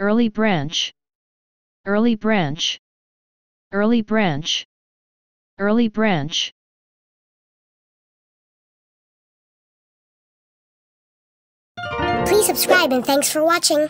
Early branch. Early branch. Early branch. Early branch. Please subscribe and thanks for watching.